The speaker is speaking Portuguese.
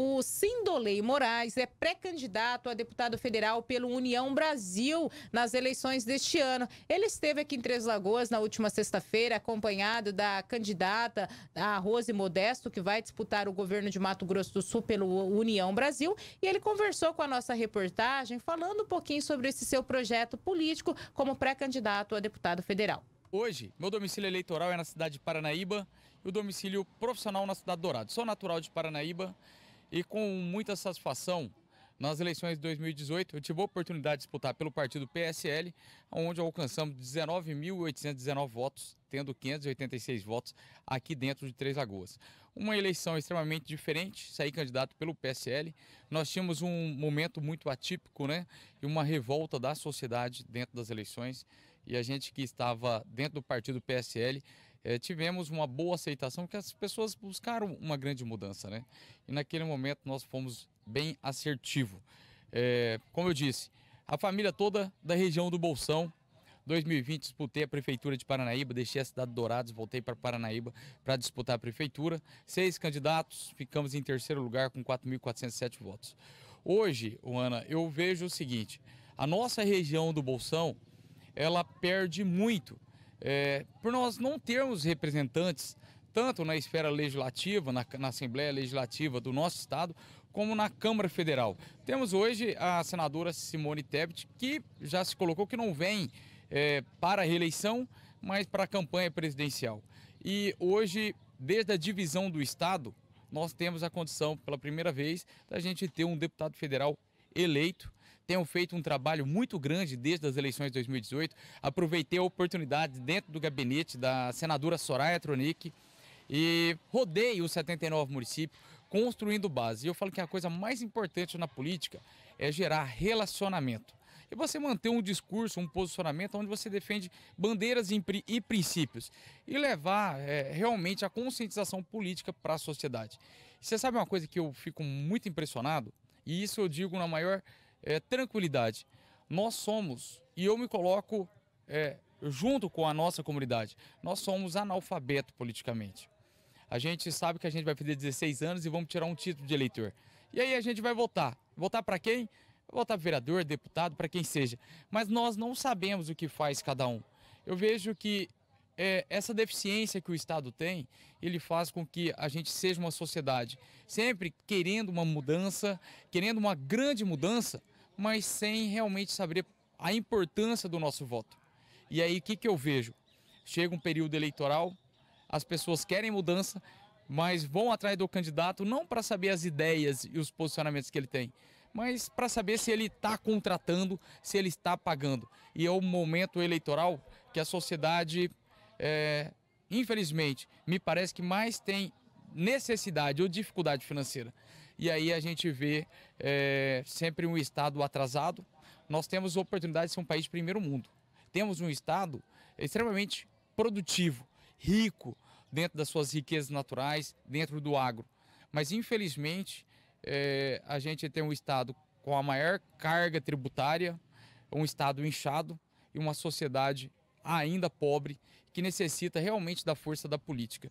O Sindolei Moraes é pré-candidato a deputado federal pelo União Brasil nas eleições deste ano. Ele esteve aqui em Três Lagoas na última sexta-feira, acompanhado da candidata a Rose Modesto, que vai disputar o governo de Mato Grosso do Sul pelo União Brasil. E ele conversou com a nossa reportagem, falando um pouquinho sobre esse seu projeto político como pré-candidato a deputado federal. Hoje, meu domicílio eleitoral é na cidade de Paranaíba e o domicílio profissional na cidade de Dourado. Sou natural de Paranaíba e com muita satisfação, nas eleições de 2018, eu tive a oportunidade de disputar pelo partido PSL, onde alcançamos 19.819 votos, tendo 586 votos aqui dentro de Três Lagoas. Uma eleição extremamente diferente, saí candidato pelo PSL. Nós tínhamos um momento muito atípico, né? E uma revolta da sociedade dentro das eleições. E a gente que estava dentro do partido PSL é, tivemos uma boa aceitação, porque as pessoas buscaram uma grande mudança, né? E naquele momento nós fomos bem assertivo. É, como eu disse, a família toda da região do Bolsão 2020 disputei a prefeitura de Paranaíba, deixei a cidade Dourados, voltei para Paranaíba para disputar a prefeitura. Seis candidatos, ficamos em terceiro lugar com 4.407 votos. Hoje, Ana, eu vejo o seguinte: a nossa região do Bolsão ela perde muito é, por nós não termos representantes tanto na esfera legislativa, na, na, Assembleia Legislativa do nosso estado, como na Câmara Federal. Temos hoje a senadora Simone Tebet, que já se colocou que não vem é, para a reeleição, mas para a campanha presidencial. E hoje, desde a divisão do estado, nós temos a condição, pela primeira vez, da gente ter um deputado federal eleito tenham feito um trabalho muito grande desde as eleições de 2018. Aproveitei a oportunidade dentro do gabinete da senadora Soraya Tronic e rodei os 79 municípios construindo base. E eu falo que a coisa mais importante na política é gerar relacionamento. E você manter um discurso, um posicionamento onde você defende bandeiras e princípios. E levar é, realmente a conscientização política para a sociedade. você sabe uma coisa que eu fico muito impressionado? E isso eu digo na maior é, tranquilidade. Nós somos, e eu me coloco é, junto com a nossa comunidade, nós somos analfabeto politicamente. A gente sabe que a gente vai fazer 16 anos e vamos tirar um título de eleitor. E aí a gente vai votar. Votar para quem? Votar vereador, deputado, para quem seja. Mas nós não sabemos o que faz cada um. Eu vejo que é, essa deficiência que o Estado tem, ele faz com que a gente seja uma sociedade sempre querendo uma mudança, querendo uma grande mudança, mas sem realmente saber a importância do nosso voto. E aí o que, que eu vejo? Chega um período eleitoral, as pessoas querem mudança, mas vão atrás do candidato não para saber as ideias e os posicionamentos que ele tem, mas para saber se ele está contratando, se ele está pagando. E é o momento eleitoral que a sociedade é, infelizmente, me parece que mais tem necessidade ou dificuldade financeira. E aí a gente vê é, sempre um Estado atrasado. Nós temos oportunidade de ser um país de primeiro mundo. Temos um Estado extremamente produtivo, rico, dentro das suas riquezas naturais, dentro do agro. Mas, infelizmente, é, a gente tem um Estado com a maior carga tributária, um Estado inchado e uma sociedade ainda pobre, que necessita realmente da força da política.